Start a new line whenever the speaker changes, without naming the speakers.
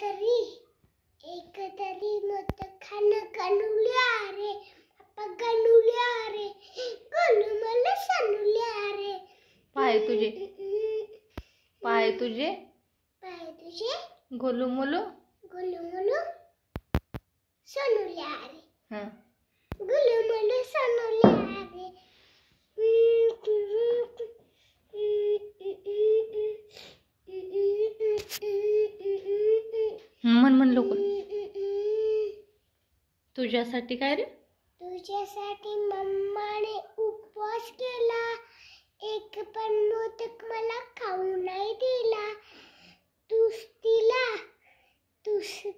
तरी एक तरी मत खाना कनुले आरे अप्पा कनुले आरे कनु मला सनुले आरे पाय तुझे हम्म, हम्म, हम्म।
पाय तुझे
पाय तुझे गोलू मोलू गोलू मोलू सनुले आरे हां
तुझ्यासाठी काय रे
तुझ्यासाठी मम्माने उपवास केला एक पण मोदक मला खाऊ नाही दिला तूच तिला तूच